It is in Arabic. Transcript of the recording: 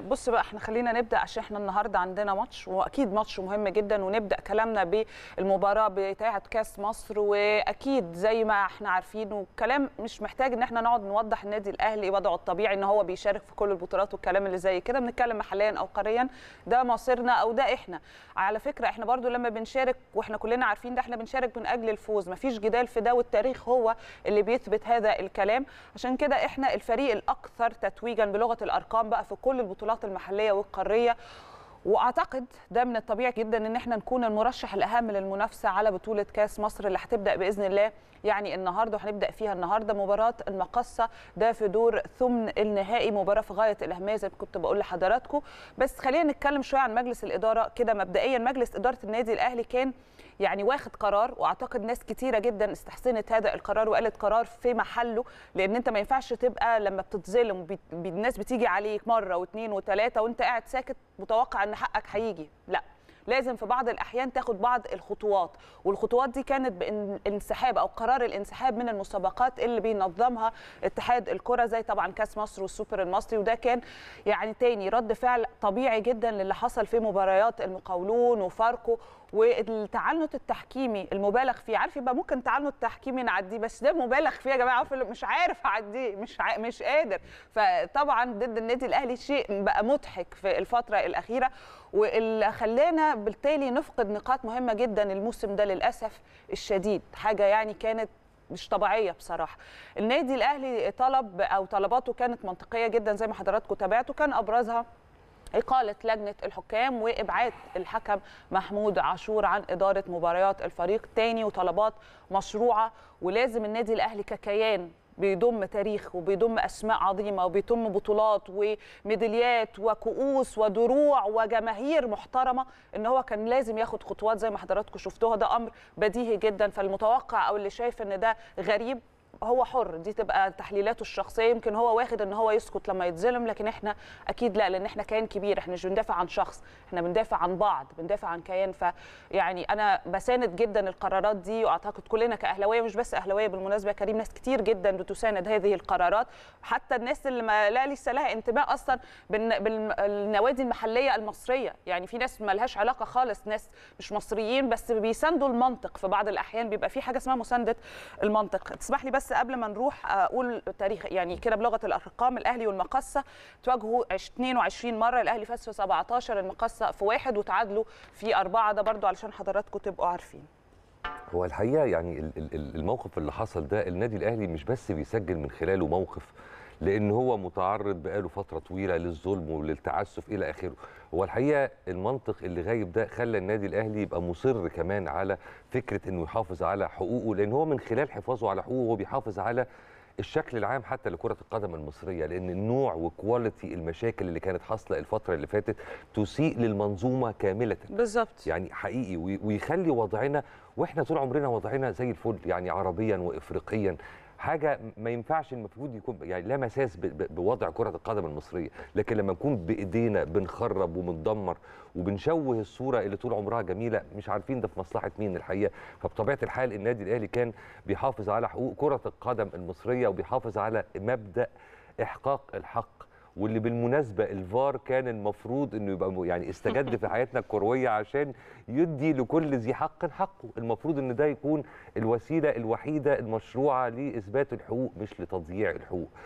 بص بقى احنا خلينا نبدا عشان احنا النهارده عندنا ماتش واكيد ماتش مهم جدا ونبدا كلامنا بالمباراه بتاعه كاس مصر واكيد زي ما احنا عارفين والكلام مش محتاج ان احنا نقعد نوضح النادي الاهلي وضعه الطبيعي ان هو بيشارك في كل البطولات والكلام اللي زي كده بنتكلم محليا او قاريا ده مصيرنا او ده احنا على فكره احنا برضو لما بنشارك واحنا كلنا عارفين ده احنا بنشارك من اجل الفوز مفيش جدال في ده والتاريخ هو اللي بيثبت هذا الكلام عشان كده احنا الفريق الاكثر تتويجا بلغه الارقام بقى في كل البطولات البطولات المحليه والقاريه واعتقد ده من الطبيعي جدا ان احنا نكون المرشح الاهم للمنافسه على بطوله كاس مصر اللي هتبدا باذن الله يعني النهارده وهنبدا فيها النهارده مباراه المقصه ده في دور ثمن النهائي مباراه في غايه الاهميه زي ما كنت بقول لحضراتكم بس خلينا نتكلم شويه عن مجلس الاداره كده مبدئيا مجلس اداره النادي الاهلي كان يعني واخد قرار واعتقد ناس كتيره جدا استحسنت هذا القرار وقالت قرار في محله لان انت ما ينفعش تبقى لما بتتظلم الناس بتيجي عليك مره واثنين وثلاثه وانت قاعد ساكت متوقع ان حقك هيجي لا لازم في بعض الاحيان تاخد بعض الخطوات والخطوات دي كانت بانسحاب او قرار الانسحاب من المسابقات اللي بينظمها اتحاد الكره زي طبعا كاس مصر والسوبر المصري وده كان يعني تاني رد فعل طبيعي جدا للي حصل في مباريات المقاولون وفاركو والتعنت التحكيمي المبالغ فيه عارف يبقى ممكن تعنت تحكيمي نعديه بس ده مبالغ فيه يا جماعه عارف مش عارف اعديه مش ع... مش قادر فطبعا ضد النادي الاهلي شيء بقى مضحك في الفتره الاخيره واللي خلانا بالتالي نفقد نقاط مهمه جدا الموسم ده للاسف الشديد حاجه يعني كانت مش طبيعيه بصراحه النادي الاهلي طلب او طلباته كانت منطقيه جدا زي ما حضراتكم تابعتوا كان ابرزها إقالة لجنة الحكام وإبعاد الحكم محمود عاشور عن إدارة مباريات الفريق تاني وطلبات مشروعة ولازم النادي الأهلي ككيان بيضم تاريخ وبيضم اسماء عظيمه وبيضم بطولات وميداليات وكؤوس ودروع وجماهير محترمه ان هو كان لازم ياخد خطوات زي ما حضراتكم شفتوها ده امر بديهي جدا فالمتوقع او اللي شايف ان ده غريب هو حر دي تبقى تحليلاته الشخصيه يمكن هو واخد ان هو يسكت لما يتظلم لكن احنا اكيد لا لان احنا كيان كبير احنا مش بندافع عن شخص احنا بندافع عن بعض بندافع عن كيان فيعني انا بساند جدا القرارات دي واعتقد كلنا كاهلاويه مش بس اهلاويه بالمناسبه يا كريم ناس كتير جدا بتساند هذه القرارات حتى الناس اللي ما لا لسه لها انتماء اصلا بالنوادي المحليه المصريه يعني في ناس ما لهاش علاقه خالص ناس مش مصريين بس بيساندوا المنطق في بعض الاحيان بيبقى في حاجه اسمها مسانده المنطق تسمح لي بس بس قبل ما نروح اقول تاريخ يعني كده بلغه الارقام الاهلي والمقصه تواجهوا 22 مره الاهلي فاز في 17 المقصه في واحد وتعادلوا في اربعه ده برضو علشان حضراتكم تبقوا عارفين هو الحقيقه يعني الموقف اللي حصل ده النادي الاهلي مش بس بيسجل من خلاله موقف لان هو متعرض بقاله فتره طويله للظلم وللتعسف الى اخره هو الحقيقه المنطق اللي غايب ده خلى النادي الاهلي يبقى مصر كمان على فكره انه يحافظ على حقوقه لان هو من خلال حفاظه على حقوقه هو بيحافظ على الشكل العام حتى لكرة القدم المصرية لأن النوع وكواليتي المشاكل اللي كانت حاصلة الفترة اللي فاتت تسيء للمنظومة كاملة بالظبط يعني حقيقي ويخلي وضعنا واحنا طول عمرنا وضعنا زي الفل يعني عربيا وافريقيا حاجه ما ينفعش المفروض يكون يعني لا مساس بوضع كره القدم المصريه لكن لما نكون بايدينا بنخرب وبندمر وبنشوه الصوره اللي طول عمرها جميله مش عارفين ده في مصلحه مين الحقيقه فبطبيعه الحال النادي الاهلي كان بيحافظ على حقوق كره القدم المصريه وبيحافظ على مبدا احقاق الحق واللي بالمناسبه الفار كان المفروض انه يبقى يعني استجد في حياتنا الكرويه عشان يدي لكل ذي حق حقه، المفروض ان ده يكون الوسيله الوحيده المشروعه لاثبات الحقوق مش لتضييع الحقوق.